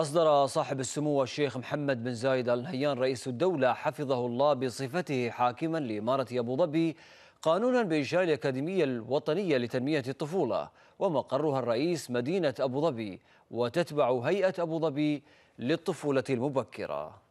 أصدر صاحب السمو الشيخ محمد بن زايد آل نهيان رئيس الدولة حفظه الله بصفته حاكما لإمارة أبو ظبي قانونا بإنشاء الأكاديمية الوطنية لتنمية الطفولة ومقرها الرئيس مدينة أبو ظبي وتتبع هيئة أبو ظبي للطفولة المبكرة